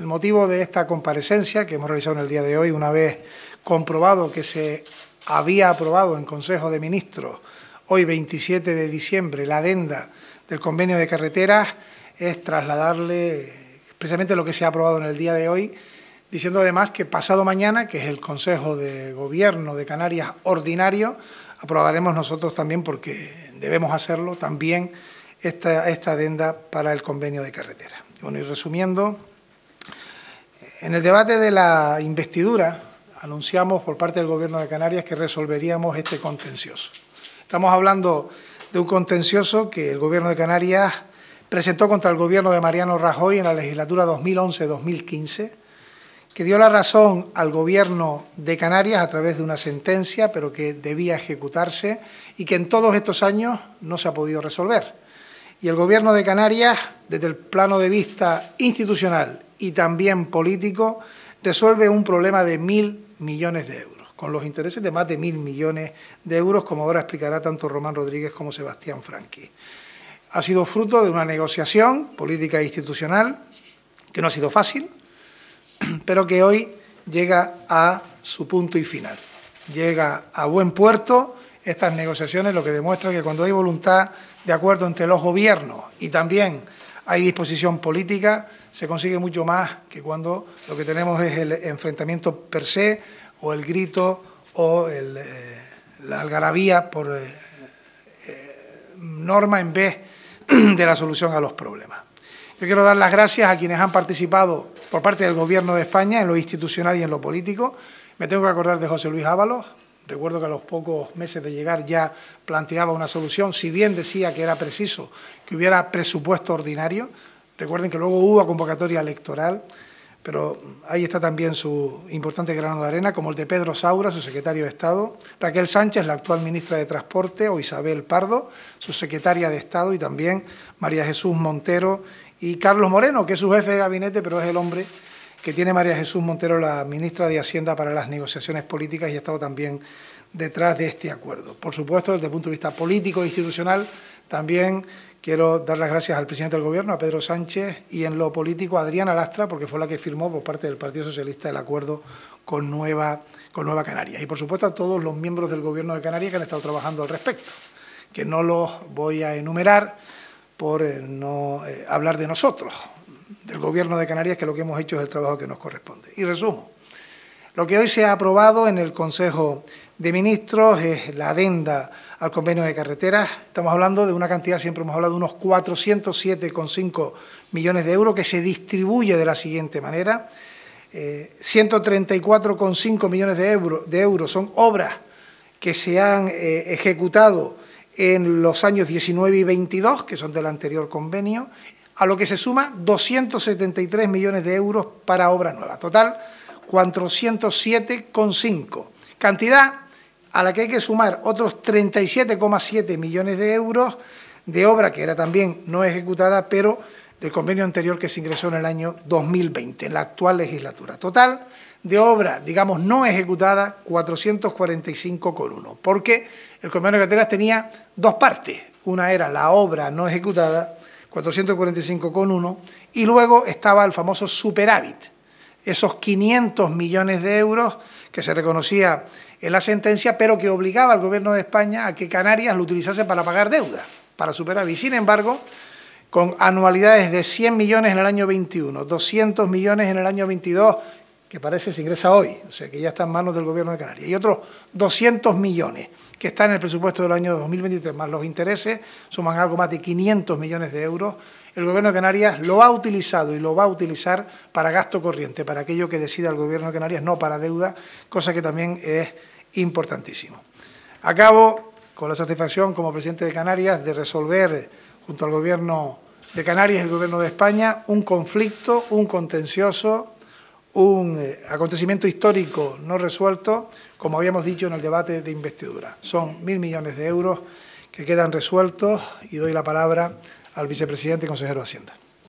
El motivo de esta comparecencia que hemos realizado en el día de hoy, una vez comprobado que se había aprobado en Consejo de Ministros, hoy 27 de diciembre, la adenda del convenio de carreteras, es trasladarle precisamente lo que se ha aprobado en el día de hoy, diciendo además que pasado mañana, que es el Consejo de Gobierno de Canarias ordinario, aprobaremos nosotros también, porque debemos hacerlo también, esta, esta adenda para el convenio de carreteras. Bueno, y resumiendo, en el debate de la investidura anunciamos por parte del Gobierno de Canarias que resolveríamos este contencioso. Estamos hablando de un contencioso que el Gobierno de Canarias presentó contra el Gobierno de Mariano Rajoy en la legislatura 2011-2015, que dio la razón al Gobierno de Canarias a través de una sentencia, pero que debía ejecutarse y que en todos estos años no se ha podido resolver. Y el Gobierno de Canarias, desde el plano de vista institucional y también político, resuelve un problema de mil millones de euros, con los intereses de más de mil millones de euros, como ahora explicará tanto Román Rodríguez como Sebastián Franqui. Ha sido fruto de una negociación política e institucional que no ha sido fácil, pero que hoy llega a su punto y final. Llega a buen puerto estas negociaciones, lo que demuestra que cuando hay voluntad de acuerdo entre los gobiernos y también hay disposición política, se consigue mucho más que cuando lo que tenemos es el enfrentamiento per se o el grito o eh, la algarabía por eh, eh, norma en vez de la solución a los problemas. Yo quiero dar las gracias a quienes han participado por parte del Gobierno de España en lo institucional y en lo político. Me tengo que acordar de José Luis Ábalos, Recuerdo que a los pocos meses de llegar ya planteaba una solución, si bien decía que era preciso que hubiera presupuesto ordinario, recuerden que luego hubo convocatoria electoral, pero ahí está también su importante grano de arena, como el de Pedro Saura, su secretario de Estado, Raquel Sánchez, la actual ministra de Transporte, o Isabel Pardo, su secretaria de Estado, y también María Jesús Montero y Carlos Moreno, que es su jefe de gabinete, pero es el hombre que tiene María Jesús Montero, la ministra de Hacienda, para las negociaciones políticas y ha estado también detrás de este acuerdo. Por supuesto, desde el punto de vista político e institucional, también quiero dar las gracias al presidente del Gobierno, a Pedro Sánchez, y en lo político a Adriana Lastra, porque fue la que firmó por parte del Partido Socialista el acuerdo con Nueva, con Nueva Canarias. Y, por supuesto, a todos los miembros del Gobierno de Canarias que han estado trabajando al respecto, que no los voy a enumerar por eh, no eh, hablar de nosotros, del Gobierno de Canarias que lo que hemos hecho es el trabajo que nos corresponde. Y resumo, lo que hoy se ha aprobado en el Consejo de Ministros es la adenda al convenio de carreteras. Estamos hablando de una cantidad, siempre hemos hablado de unos 407,5 millones de euros que se distribuye de la siguiente manera. Eh, 134,5 millones de euros, de euros son obras que se han eh, ejecutado en los años 19 y 22, que son del anterior convenio, a lo que se suma 273 millones de euros para obra nueva. Total, 407,5. Cantidad a la que hay que sumar otros 37,7 millones de euros de obra que era también no ejecutada, pero del convenio anterior que se ingresó en el año 2020, en la actual legislatura. Total de obra, digamos, no ejecutada, 445,1, porque el convenio de carteras tenía dos partes. Una era la obra no ejecutada 445,1, y luego estaba el famoso superávit, esos 500 millones de euros que se reconocía en la sentencia, pero que obligaba al gobierno de España a que Canarias lo utilizase para pagar deuda, para superávit. Sin embargo, con anualidades de 100 millones en el año 21, 200 millones en el año 22 que parece se ingresa hoy, o sea que ya está en manos del gobierno de Canarias, y otros 200 millones que están en el presupuesto del año 2023, más los intereses, suman algo más de 500 millones de euros. El gobierno de Canarias lo ha utilizado y lo va a utilizar para gasto corriente, para aquello que decida el gobierno de Canarias, no para deuda, cosa que también es importantísimo. Acabo con la satisfacción como presidente de Canarias de resolver junto al gobierno de Canarias y el gobierno de España un conflicto, un contencioso un eh, acontecimiento histórico no resuelto, como habíamos dicho en el debate de investidura. Son mil millones de euros que quedan resueltos y doy la palabra al vicepresidente y consejero de Hacienda.